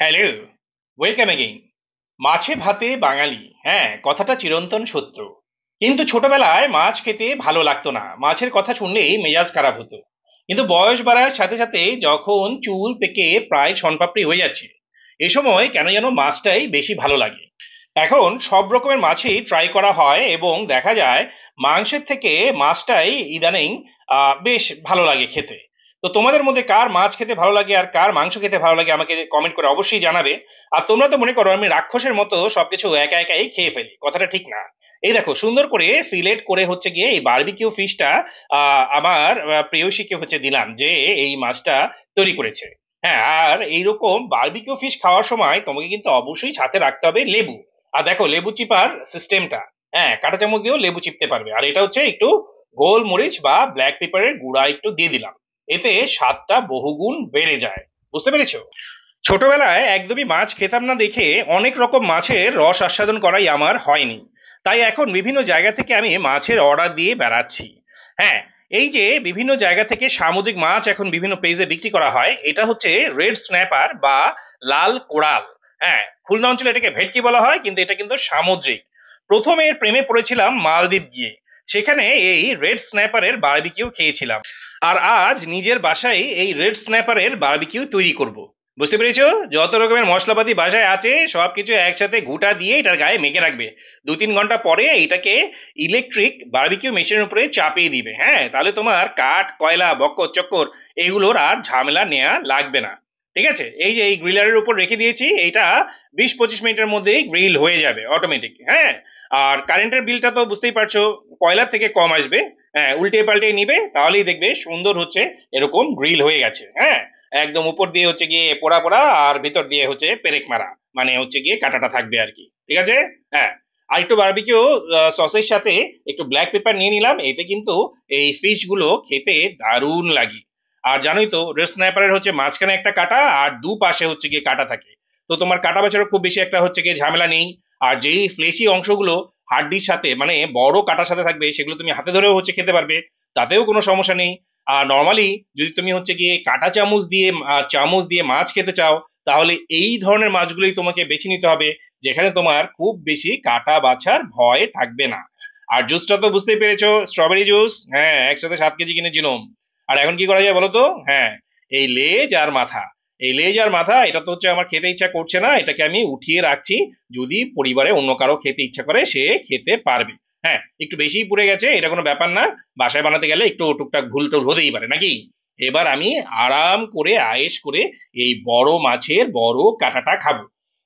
Hello welcome again মাছে ভাতে বাঙালি হ্যাঁ কথাটা চিরন্তন সত্য কিন্তু ছোটবেলায় মাছ খেতে ভালো লাগতো না মাছের কথা শুনলেই মেজাজ খারাপ হতো কিন্তু বয়স বাড়ার সাথে সাথে যখন চুল পেকে প্রায় সনপাপড়ি হয়ে যাচ্ছে এ সময় কেন যেন মাছটাই বেশি ভালো লাগে এখন সব রকমের মাছই ট্রাই করা হয় এবং দেখা যায় মাংসের থেকে মাছটাই ইদানিং বেশ ভালো লাগে খেতে তো তোমাদের মধ্যে কার মাছ খেতে ভালো লাগে আর কার মাংস খেতে ভালো লাগে আমাকে কমেন্ট করে অবশ্যই জানাবে আর তোমরা তো মনে করো আমি রাক্ষসের মতো সবকিছু একা একাই খেয়ে ফেলি কথাটা ঠিক না এই দেখো সুন্দর করে ফিলেট করে হচ্ছে গিয়ে এই বার্বিকিউ ফিশটা আমার প্রিয়সীকে হচ্ছে দিলাম যে এই মাছটা তৈরি করেছে হ্যাঁ আর এইরকম বার্বিকিউ ফিশ খাওয়ার সময় তোমাকে কিন্তু অবশ্যই ছাতে রাখতে হবে লেবু আর দেখো লেবু চিপার সিস্টেমটা হ্যাঁ কাঁটা চামচ দিয়েও লেবু চিপতে পারবে আর এটা হচ্ছে একটু গোলমরিচ বা ব্ল্যাক পেপারের গুঁড়া একটু দিয়ে দিলাম এতে স্বাদটা বহুগুণ বেড়ে যায় বুঝতে পেরেছো ছোটবেলায় একদমই মাছ খেতাম না দেখে অনেক রকম মাছের রস আস্বাদন করাই আমার হয়নি তাই এখন বিভিন্ন জায়গা থেকে আমি মাছের অর্ডার দিয়ে বেড়াচ্ছি হ্যাঁ এই যে বিভিন্ন জায়গা থেকে সামুদ্রিক মাছ এখন বিভিন্ন পেজে বিক্রি করা হয় এটা হচ্ছে রেড স্ন্যাপার বা লাল কোড়াল হ্যাঁ খুলনা অঞ্চলে এটাকে ভেটকি বলা হয় কিন্তু এটা কিন্তু সামুদ্রিক প্রথমে এর প্রেমে পড়েছিলাম মালদ্বীপ গিয়ে সেখানে এই রেড স্ন্যাপারের বারবিকিউ খেয়েছিলাম আর আজ নিজের বাসায় এই রেড স্ন্যাপারের বারবিকিউ তৈরি করব। বুঝতে পেরেছো যত রকমের মশলাপাতি বাসায় আছে সব কিছু একসাথে গোটা দিয়ে এটার গায়ে মেখে রাখবে দু তিন ঘন্টা পরে এটাকে ইলেকট্রিক বারবিকিউ মেশিনের উপরে চাপিয়ে দিবে হ্যাঁ তাহলে তোমার কাঠ কয়লা বক্কর চক্কর এগুলোর আর ঝামেলা নেওয়া লাগবে না ঠিক আছে এই যে এই গ্রিলারের উপর রেখে দিয়েছি এইটা বিশ পঁচিশ মিনিটের মধ্যেই গ্রিল হয়ে যাবে অটোমেটিক হ্যাঁ আর কারেন্টের বিলটা তো বুঝতেই পারছো কয়লার থেকে কম আসবে হ্যাঁ উল্টে পাল্টে নিবে তাহলেই দেখবে সুন্দর হচ্ছে এরকম গ্রিল হয়ে গেছে হ্যাঁ একদম উপর দিয়ে হচ্ছে গিয়ে পোড়া পোড়া আর ভিতর দিয়ে হচ্ছে পেরেক মারা মানে হচ্ছে গিয়ে কাটাটা থাকবে আর কি ঠিক আছে হ্যাঁ আর একটু বারবিকিউ সসের সাথে একটু ব্ল্যাক পেপার নিয়ে নিলাম এতে কিন্তু এই ফিশগুলো খেতে দারুণ লাগে আর জানোই তো রেড স্নাইপারের হচ্ছে মাঝখানে একটা কাটা আর দু পাশে হচ্ছে গিয়ে কাটা থাকে তো তোমার কাটা বাছারও খুব বেশি একটা হচ্ছে গিয়ে ঝামেলা নেই আর যেই ফ্লেশি অংশগুলো হাড্ডির সাথে মানে বড় কাটার সাথে থাকবে সেগুলো তুমি হাতে ধরেও হচ্ছে খেতে পারবে তাতেও কোনো সমস্যা নেই আর নর্মালি যদি তুমি হচ্ছে গিয়ে কাটা চামচ দিয়ে চামচ দিয়ে মাছ খেতে চাও তাহলে এই ধরনের মাছগুলোই তোমাকে বেছে নিতে হবে যেখানে তোমার খুব বেশি কাটা বাছার ভয় থাকবে না আর জুসটা তো বুঝতেই পেরেছো স্ট্রবেরি জুস হ্যাঁ একসাথে সাত কেজি কিনেছিলাম আর এখন কি করা যায় বলতো হ্যাঁ এই লেজ আর মাথা এই লেজ আর মাথা এটা তো হচ্ছে আমার খেতে ইচ্ছা করছে না এটাকে আমি উঠিয়ে রাখছি যদি পরিবারে অন্য কারো খেতে ইচ্ছা করে সে খেতে পারবে হ্যাঁ একটু বেশি পুড়ে গেছে এটা কোনো ব্যাপার না বাসায় বানাতে গেলে একটু টুকটাক ভুল টুল হতেই পারে নাকি এবার আমি আরাম করে আয়েস করে এই বড় মাছের বড় কাঁটাটা খাবো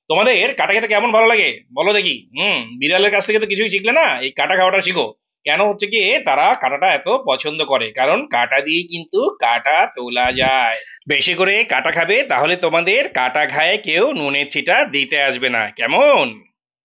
তোমাদের কাটা খেতে কেমন ভালো লাগে বলো দেখি হুম বিড়ালের কাছ থেকে তো কিছুই শিখলে না এই কাটা খাওয়াটা শিখো কেন হচ্ছে কি তারা কাটাটা এত পছন্দ করে কারণ কাটা দিয়ে কিন্তু কাটা তোলা যায় বেশি করে কাটা খাবে তাহলে তোমাদের কাটা ঘায়ে কেউ নুনের ছিটা দিতে আসবে না কেমন